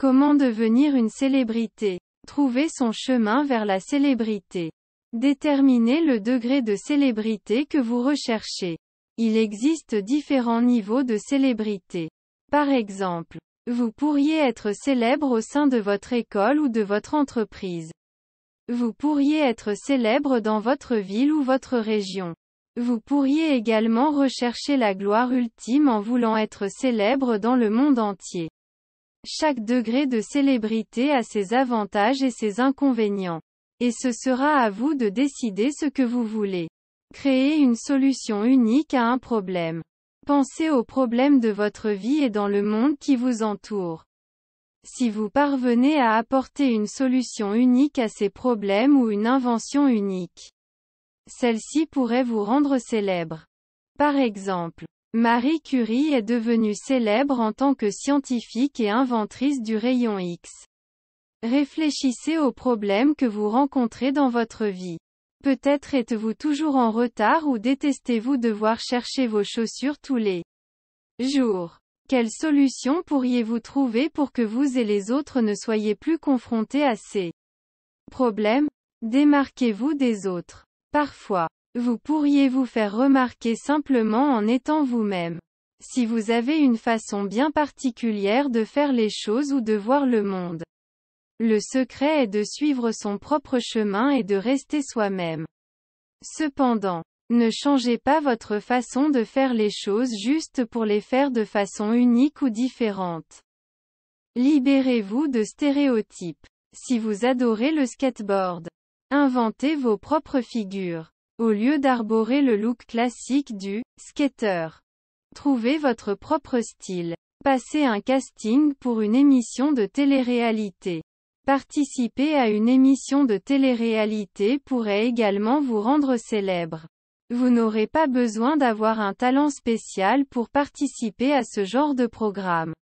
Comment devenir une célébrité Trouver son chemin vers la célébrité. Déterminer le degré de célébrité que vous recherchez. Il existe différents niveaux de célébrité. Par exemple, vous pourriez être célèbre au sein de votre école ou de votre entreprise. Vous pourriez être célèbre dans votre ville ou votre région. Vous pourriez également rechercher la gloire ultime en voulant être célèbre dans le monde entier. Chaque degré de célébrité a ses avantages et ses inconvénients. Et ce sera à vous de décider ce que vous voulez. Créer une solution unique à un problème. Pensez aux problèmes de votre vie et dans le monde qui vous entoure. Si vous parvenez à apporter une solution unique à ces problèmes ou une invention unique, celle-ci pourrait vous rendre célèbre. Par exemple, Marie Curie est devenue célèbre en tant que scientifique et inventrice du rayon X. Réfléchissez aux problèmes que vous rencontrez dans votre vie. Peut-être êtes-vous toujours en retard ou détestez-vous devoir chercher vos chaussures tous les jours. Quelle solution pourriez-vous trouver pour que vous et les autres ne soyez plus confrontés à ces problèmes Démarquez-vous des autres. Parfois, vous pourriez vous faire remarquer simplement en étant vous-même. Si vous avez une façon bien particulière de faire les choses ou de voir le monde. Le secret est de suivre son propre chemin et de rester soi-même. Cependant, ne changez pas votre façon de faire les choses juste pour les faire de façon unique ou différente. Libérez-vous de stéréotypes. Si vous adorez le skateboard, inventez vos propres figures. Au lieu d'arborer le look classique du skater, trouvez votre propre style. Passez un casting pour une émission de télé-réalité. Participer à une émission de télé-réalité pourrait également vous rendre célèbre. Vous n'aurez pas besoin d'avoir un talent spécial pour participer à ce genre de programme.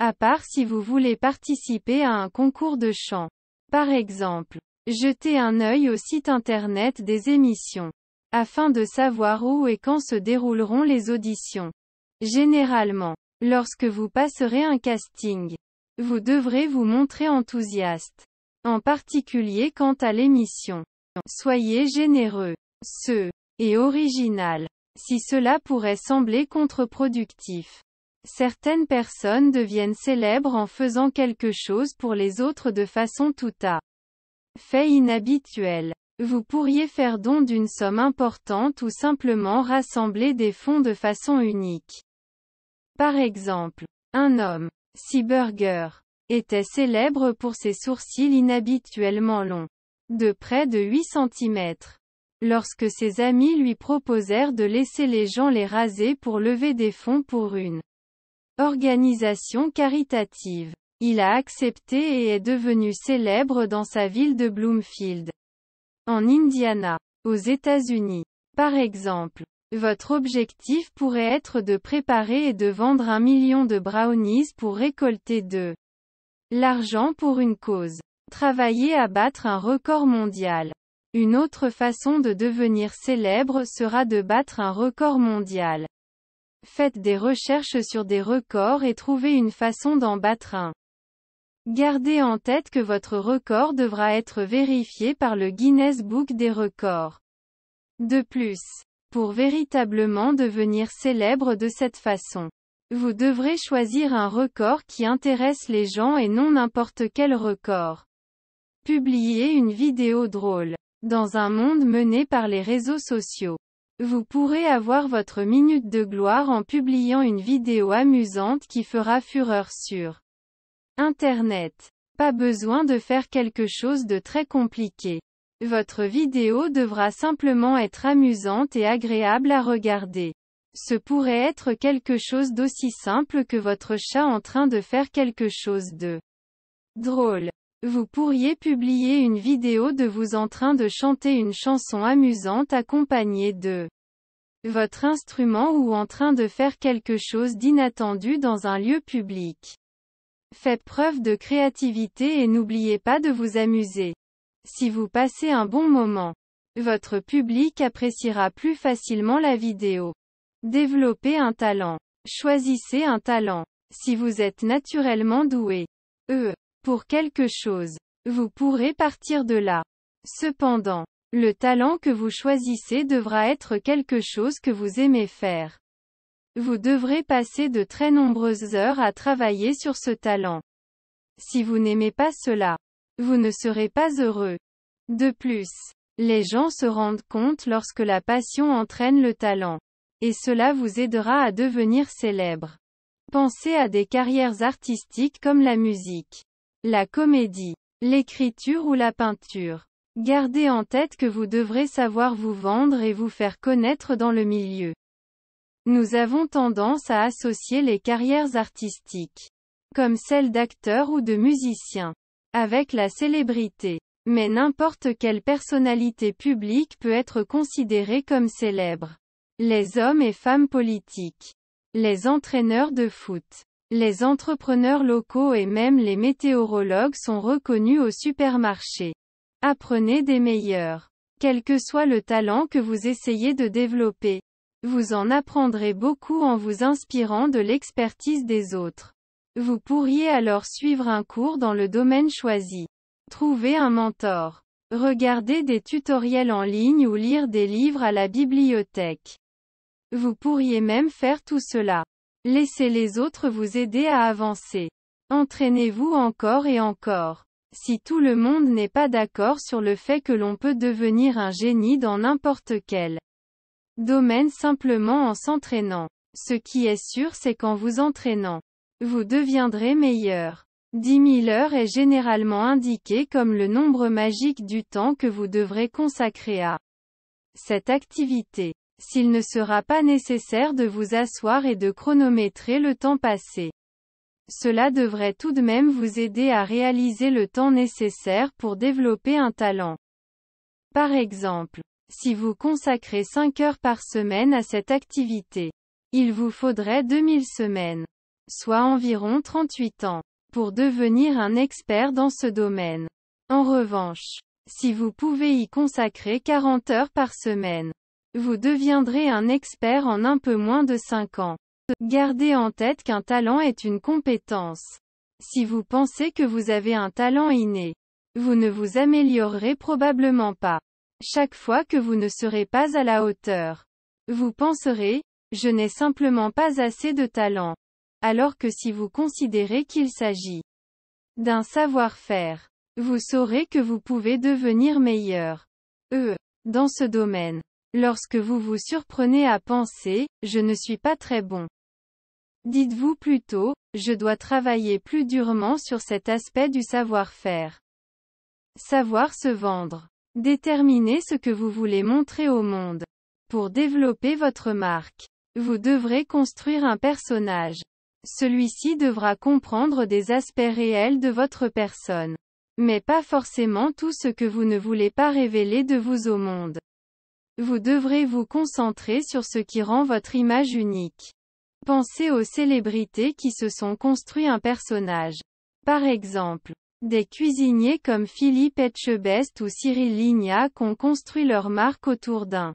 À part si vous voulez participer à un concours de chant. Par exemple. Jetez un œil au site internet des émissions. Afin de savoir où et quand se dérouleront les auditions. Généralement, lorsque vous passerez un casting, vous devrez vous montrer enthousiaste. En particulier quant à l'émission. Soyez généreux, ce, et original. Si cela pourrait sembler contre-productif. Certaines personnes deviennent célèbres en faisant quelque chose pour les autres de façon tout à fait inhabituel. Vous pourriez faire don d'une somme importante ou simplement rassembler des fonds de façon unique. Par exemple, un homme, Burger, était célèbre pour ses sourcils inhabituellement longs, de près de 8 cm. Lorsque ses amis lui proposèrent de laisser les gens les raser pour lever des fonds pour une organisation caritative, il a accepté et est devenu célèbre dans sa ville de Bloomfield, en Indiana, aux États-Unis. Par exemple, votre objectif pourrait être de préparer et de vendre un million de brownies pour récolter de l'argent pour une cause. Travailler à battre un record mondial. Une autre façon de devenir célèbre sera de battre un record mondial. Faites des recherches sur des records et trouvez une façon d'en battre un. Gardez en tête que votre record devra être vérifié par le Guinness Book des records. De plus, pour véritablement devenir célèbre de cette façon, vous devrez choisir un record qui intéresse les gens et non n'importe quel record. Publiez une vidéo drôle. Dans un monde mené par les réseaux sociaux, vous pourrez avoir votre minute de gloire en publiant une vidéo amusante qui fera fureur sur Internet. Pas besoin de faire quelque chose de très compliqué. Votre vidéo devra simplement être amusante et agréable à regarder. Ce pourrait être quelque chose d'aussi simple que votre chat en train de faire quelque chose de drôle. Vous pourriez publier une vidéo de vous en train de chanter une chanson amusante accompagnée de votre instrument ou en train de faire quelque chose d'inattendu dans un lieu public. Faites preuve de créativité et n'oubliez pas de vous amuser. Si vous passez un bon moment, votre public appréciera plus facilement la vidéo. Développez un talent. Choisissez un talent. Si vous êtes naturellement doué, e, pour quelque chose, vous pourrez partir de là. Cependant, le talent que vous choisissez devra être quelque chose que vous aimez faire. Vous devrez passer de très nombreuses heures à travailler sur ce talent. Si vous n'aimez pas cela, vous ne serez pas heureux. De plus, les gens se rendent compte lorsque la passion entraîne le talent. Et cela vous aidera à devenir célèbre. Pensez à des carrières artistiques comme la musique, la comédie, l'écriture ou la peinture. Gardez en tête que vous devrez savoir vous vendre et vous faire connaître dans le milieu. Nous avons tendance à associer les carrières artistiques, comme celles d'acteurs ou de musiciens, avec la célébrité. Mais n'importe quelle personnalité publique peut être considérée comme célèbre. Les hommes et femmes politiques, les entraîneurs de foot, les entrepreneurs locaux et même les météorologues sont reconnus au supermarché. Apprenez des meilleurs. Quel que soit le talent que vous essayez de développer, vous en apprendrez beaucoup en vous inspirant de l'expertise des autres. Vous pourriez alors suivre un cours dans le domaine choisi. Trouver un mentor. Regarder des tutoriels en ligne ou lire des livres à la bibliothèque. Vous pourriez même faire tout cela. Laissez les autres vous aider à avancer. Entraînez-vous encore et encore. Si tout le monde n'est pas d'accord sur le fait que l'on peut devenir un génie dans n'importe quel domaine simplement en s'entraînant. Ce qui est sûr c'est qu'en vous entraînant, vous deviendrez meilleur. 10 000 heures est généralement indiqué comme le nombre magique du temps que vous devrez consacrer à cette activité. S'il ne sera pas nécessaire de vous asseoir et de chronométrer le temps passé. Cela devrait tout de même vous aider à réaliser le temps nécessaire pour développer un talent. Par exemple, si vous consacrez 5 heures par semaine à cette activité. Il vous faudrait 2000 semaines, soit environ 38 ans, pour devenir un expert dans ce domaine. En revanche, si vous pouvez y consacrer 40 heures par semaine, vous deviendrez un expert en un peu moins de 5 ans. Gardez en tête qu'un talent est une compétence. Si vous pensez que vous avez un talent inné, vous ne vous améliorerez probablement pas. Chaque fois que vous ne serez pas à la hauteur, vous penserez, je n'ai simplement pas assez de talent. Alors que si vous considérez qu'il s'agit d'un savoir-faire, vous saurez que vous pouvez devenir meilleur. E. dans ce domaine. Lorsque vous vous surprenez à penser, je ne suis pas très bon. Dites-vous plutôt, je dois travailler plus durement sur cet aspect du savoir-faire. Savoir se vendre. Déterminez ce que vous voulez montrer au monde. Pour développer votre marque, vous devrez construire un personnage. Celui-ci devra comprendre des aspects réels de votre personne. Mais pas forcément tout ce que vous ne voulez pas révéler de vous au monde. Vous devrez vous concentrer sur ce qui rend votre image unique. Pensez aux célébrités qui se sont construit un personnage. Par exemple, des cuisiniers comme Philippe Etchebest ou Cyril Lignac ont construit leur marque autour d'un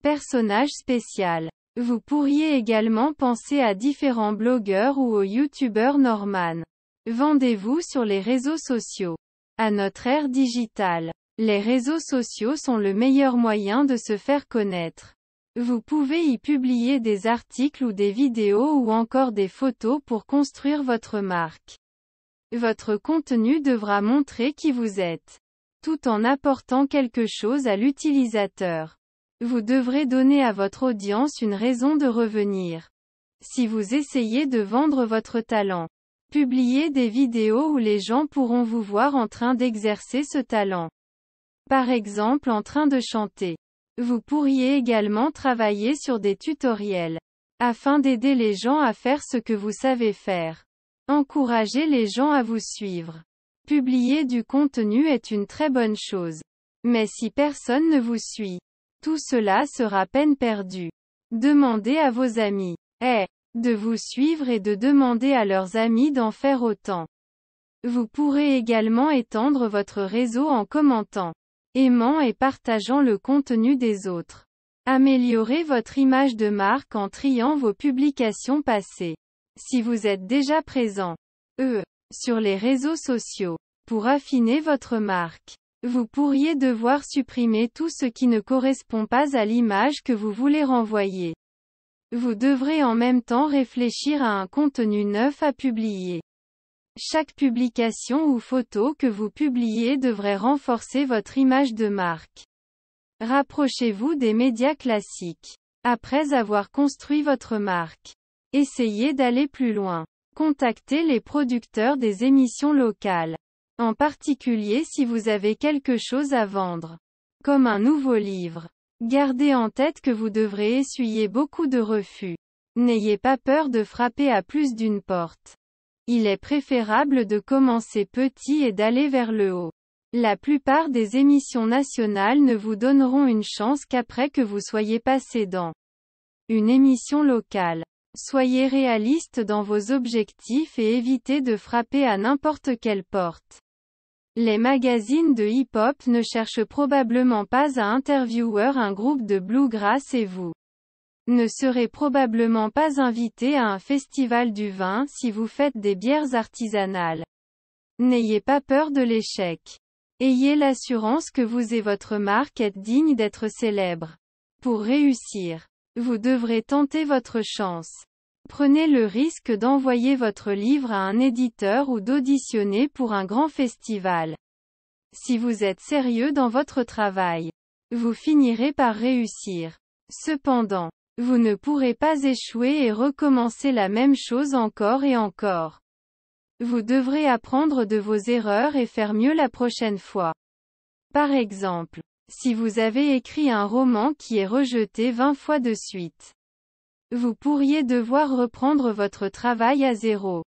personnage spécial. Vous pourriez également penser à différents blogueurs ou aux youtubeurs Norman. Vendez-vous sur les réseaux sociaux. À notre ère digitale, les réseaux sociaux sont le meilleur moyen de se faire connaître. Vous pouvez y publier des articles ou des vidéos ou encore des photos pour construire votre marque. Votre contenu devra montrer qui vous êtes, tout en apportant quelque chose à l'utilisateur. Vous devrez donner à votre audience une raison de revenir. Si vous essayez de vendre votre talent, publiez des vidéos où les gens pourront vous voir en train d'exercer ce talent. Par exemple en train de chanter. Vous pourriez également travailler sur des tutoriels, afin d'aider les gens à faire ce que vous savez faire. Encouragez les gens à vous suivre. Publier du contenu est une très bonne chose. Mais si personne ne vous suit, tout cela sera peine perdue. Demandez à vos amis. Eh de vous suivre et de demander à leurs amis d'en faire autant. Vous pourrez également étendre votre réseau en commentant, aimant et partageant le contenu des autres. Améliorez votre image de marque en triant vos publications passées. Si vous êtes déjà présent, eux, sur les réseaux sociaux, pour affiner votre marque, vous pourriez devoir supprimer tout ce qui ne correspond pas à l'image que vous voulez renvoyer. Vous devrez en même temps réfléchir à un contenu neuf à publier. Chaque publication ou photo que vous publiez devrait renforcer votre image de marque. Rapprochez-vous des médias classiques. Après avoir construit votre marque, Essayez d'aller plus loin. Contactez les producteurs des émissions locales. En particulier si vous avez quelque chose à vendre. Comme un nouveau livre. Gardez en tête que vous devrez essuyer beaucoup de refus. N'ayez pas peur de frapper à plus d'une porte. Il est préférable de commencer petit et d'aller vers le haut. La plupart des émissions nationales ne vous donneront une chance qu'après que vous soyez passé dans une émission locale. Soyez réaliste dans vos objectifs et évitez de frapper à n'importe quelle porte. Les magazines de hip-hop ne cherchent probablement pas à interviewer un groupe de bluegrass et vous ne serez probablement pas invité à un festival du vin si vous faites des bières artisanales. N'ayez pas peur de l'échec. Ayez l'assurance que vous et votre marque êtes dignes d'être célèbres. Pour réussir, vous devrez tenter votre chance. Prenez le risque d'envoyer votre livre à un éditeur ou d'auditionner pour un grand festival. Si vous êtes sérieux dans votre travail, vous finirez par réussir. Cependant, vous ne pourrez pas échouer et recommencer la même chose encore et encore. Vous devrez apprendre de vos erreurs et faire mieux la prochaine fois. Par exemple, si vous avez écrit un roman qui est rejeté 20 fois de suite, vous pourriez devoir reprendre votre travail à zéro.